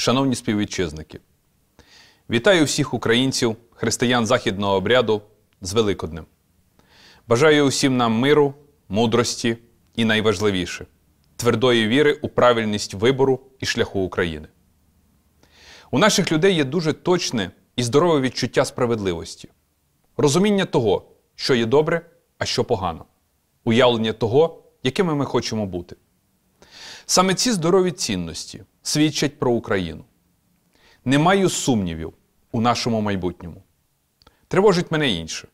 Шановні співвітчизники, вітаю всіх українців, християн західного обряду з Великоднем. Бажаю усім нам миру, мудрості і найважливіше твердої віри у правильність вибору і шляху України. У наших людей є дуже точне і здорове відчуття справедливості, розуміння того, що є добре, а що погано, уявлення того, якими ми хочемо бути. Саме ці здорові цінності свідчать про Україну. Не маю сумнівів у нашому майбутньому. Тривожить мене інше.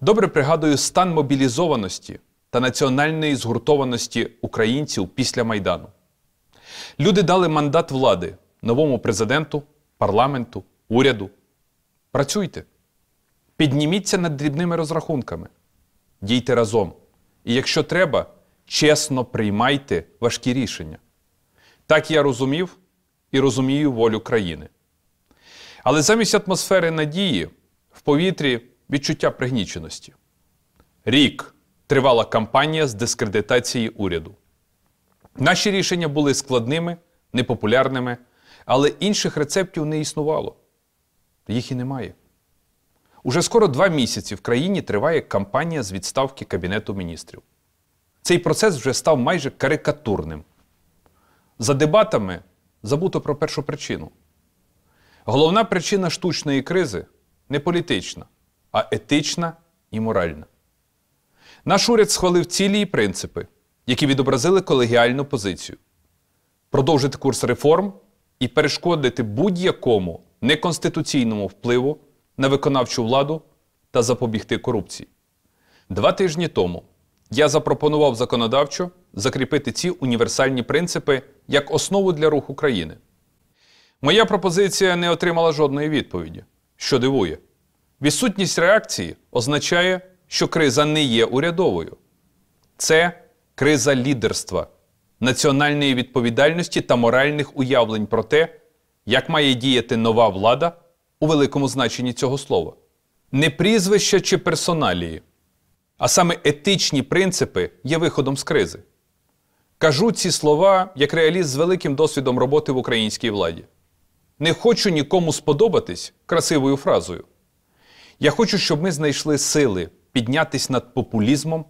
Добре пригадую стан мобілізованості та національної згуртованості українців після Майдану. Люди дали мандат влади новому президенту, парламенту, уряду. Працюйте, підніміться над дрібними розрахунками, дійте разом. І якщо треба, чесно приймайте важкі рішення. Так я розумів і розумію волю країни. Але замість атмосфери надії в повітрі відчуття пригніченості. Рік тривала кампанія з дискредитації уряду. Наші рішення були складними, непопулярними, але інших рецептів не існувало. Їх і немає. Уже скоро два місяці в країні триває кампанія з відставки Кабінету міністрів. Цей процес вже став майже карикатурним. За дебатами забуто про першу причину. Головна причина штучної кризи не політична, а етична і моральна. Наш уряд схвалив цілі і принципи, які відобразили колегіальну позицію: продовжити курс реформ і перешкодити будь-якому неконституційному впливу на виконавчу владу та запобігти корупції. Два тижні тому я запропонував законодавчо закріпити ці універсальні принципи як основу для руху країни. Моя пропозиція не отримала жодної відповіді, що дивує. Відсутність реакції означає, що криза не є урядовою. Це криза лідерства, національної відповідальності та моральних уявлень про те, як має діяти нова влада у великому значенні цього слова, не прізвища чи персоналії а саме етичні принципи є виходом з кризи. Кажу ці слова як реаліст з великим досвідом роботи в українській владі. Не хочу нікому сподобатись красивою фразою. Я хочу, щоб ми знайшли сили піднятись над популізмом,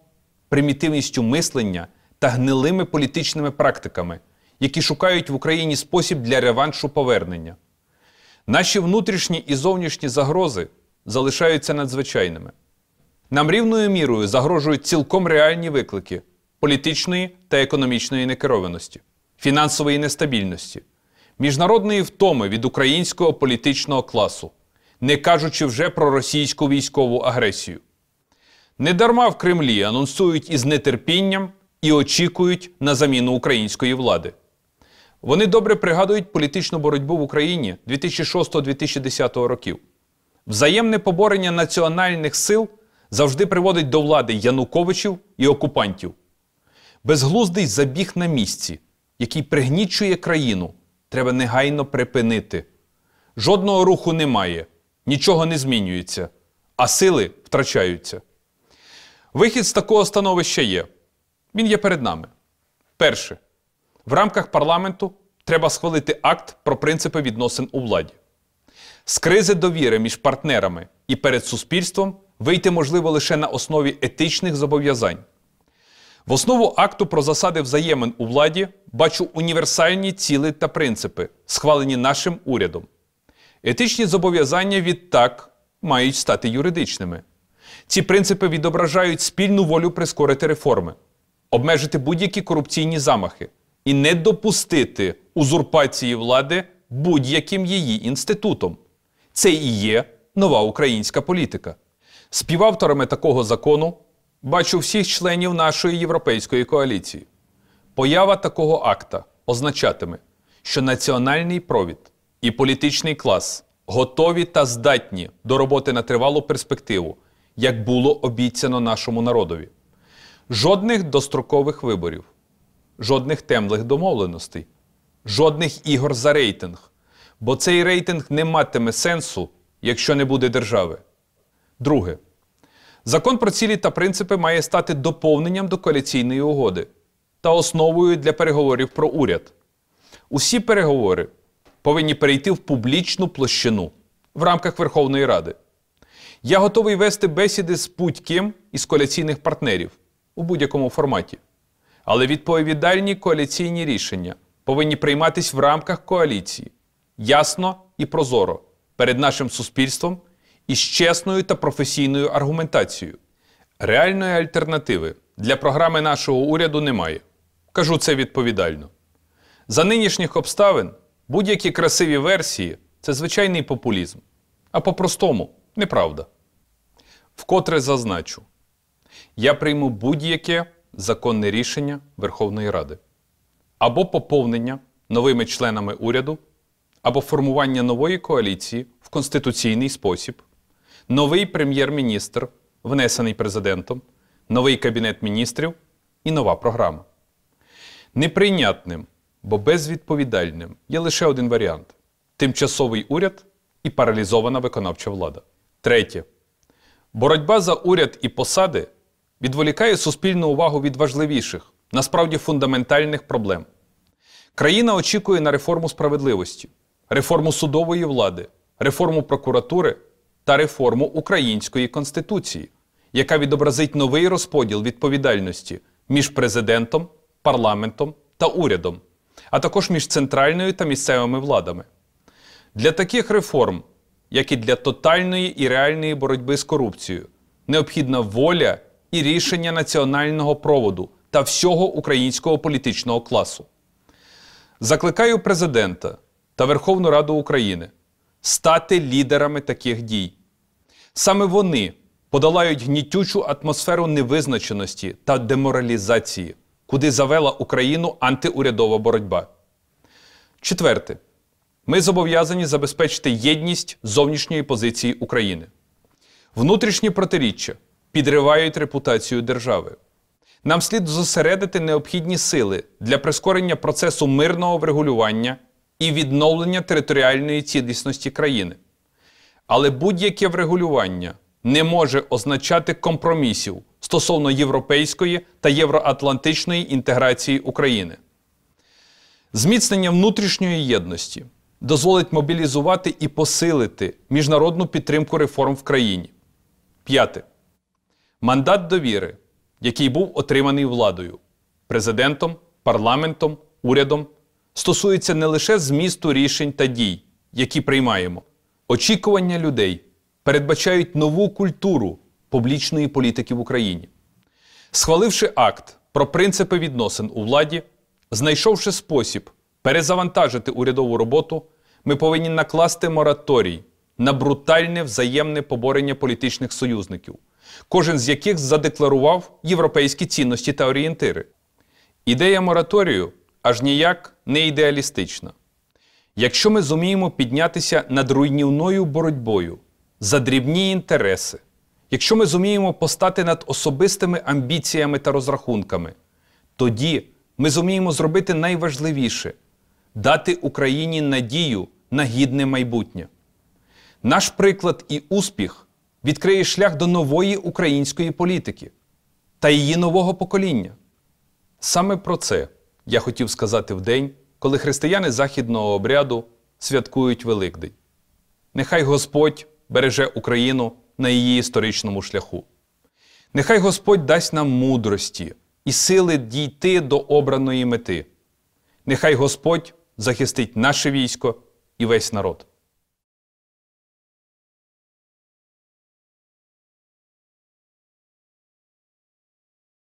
примітивністю мислення та гнилими політичними практиками, які шукають в Україні спосіб для реваншу повернення. Наші внутрішні і зовнішні загрози залишаються надзвичайними. Нам рівною мірою загрожують цілком реальні виклики політичної та економічної некерованості, фінансової нестабільності, міжнародної втоми від українського політичного класу, не кажучи вже про російську військову агресію. Недарма в Кремлі анонсують із нетерпінням і очікують на заміну української влади. Вони добре пригадують політичну боротьбу в Україні 2006-2010 років, взаємне поборення національних сил завжди приводить до влади Януковичів і окупантів. Безглуздий забіг на місці, який пригнічує країну, треба негайно припинити. Жодного руху немає, нічого не змінюється, а сили втрачаються. Вихід з такого становища є. Він є перед нами. Перше. В рамках парламенту треба схвалити акт про принципи відносин у владі. З кризи довіри між партнерами і перед суспільством вийти можливо лише на основі етичних зобов'язань. В основу акту про засади взаємин у владі бачу універсальні ціли та принципи, схвалені нашим урядом. Етичні зобов'язання відтак мають стати юридичними. Ці принципи відображають спільну волю прискорити реформи, обмежити будь-які корупційні замахи і не допустити узурпації влади будь-яким її інститутом. Це і є нова українська політика. Співавторами такого закону бачу всіх членів нашої європейської коаліції. Поява такого акта означатиме, що національний провід і політичний клас готові та здатні до роботи на тривалу перспективу, як було обіцяно нашому народові. Жодних дострокових виборів, жодних темних домовленостей, жодних ігор за рейтинг. Бо цей рейтинг не матиме сенсу, якщо не буде держави. Друге, закон про цілі та принципи має стати доповненням до коаліційної угоди та основою для переговорів про уряд. Усі переговори повинні перейти в публічну площину в рамках Верховної Ради. Я готовий вести бесіди з будь-ким із коаліційних партнерів у будь-якому форматі. Але відповідальні коаліційні рішення повинні прийматись в рамках коаліції ясно і прозоро перед нашим суспільством із чесною та професійною аргументацією. Реальної альтернативи для програми нашого уряду немає. Кажу це відповідально. За нинішніх обставин будь-які красиві версії це звичайний популізм. А по-простому неправда. Вкотре зазначу, я прийму будь-яке законне рішення Верховної Ради або поповнення новими членами уряду, або формування нової коаліції в конституційний спосіб новий прем'єр-міністр, внесений президентом, новий кабінет міністрів і нова програма. Неприйнятним, бо безвідповідальним є лише один варіант тимчасовий уряд і паралізована виконавча влада. Третє. Боротьба за уряд і посади відволікає суспільну увагу від важливіших, насправді фундаментальних проблем. Країна очікує на реформу справедливості, реформу судової влади, реформу прокуратури та реформу української конституції, яка відобразить новий розподіл відповідальності між президентом, парламентом та урядом, а також між центральною та місцевими владами. Для таких реформ, як і для тотальної і реальної боротьби з корупцією, необхідна воля і рішення національного проводу та всього українського політичного класу. Закликаю президента та Верховну Раду України стати лідерами таких дій. Саме вони подолають гнітючу атмосферу невизначеності та деморалізації, куди завела Україну антиурядова боротьба. Четверте, ми зобов'язані забезпечити єдність зовнішньої позиції України. Внутрішні протиріччя підривають репутацію держави. Нам слід зосередити необхідні сили для прискорення процесу мирного врегулювання і відновлення територіальної цілісності країни. Але будь-яке врегулювання не може означати компромісів стосовно європейської та євроатлантичної інтеграції України. Зміцнення внутрішньої єдності дозволить мобілізувати і посилити міжнародну підтримку реформ в країні. П'яте. Мандат довіри, який був отриманий владою, президентом, парламентом, урядом стосується не лише змісту рішень та дій, які приймаємо. Очікування людей передбачають нову культуру публічної політики в Україні. Схваливши акт про принципи відносин у владі, знайшовши спосіб перезавантажити урядову роботу, ми повинні накласти мораторій на брутальне взаємне поборення політичних союзників, кожен з яких задекларував європейські цінності та орієнтири. Ідея мораторію аж ніяк не ідеалістична. Якщо ми зуміємо піднятися над руйнівною боротьбою за дрібні інтереси, якщо ми зуміємо постати над особистими амбіціями та розрахунками, тоді ми зуміємо зробити найважливіше дати Україні надію на гідне майбутнє. Наш приклад і успіх відкриє шлях до нової української політики та її нового покоління. Саме про це я хотів сказати в день, коли християни західного обряду святкують Великдень. Нехай Господь береже Україну на її історичному шляху. Нехай Господь дасть нам мудрості і сили дійти до обраної мети. Нехай Господь захистить наше військо і весь народ.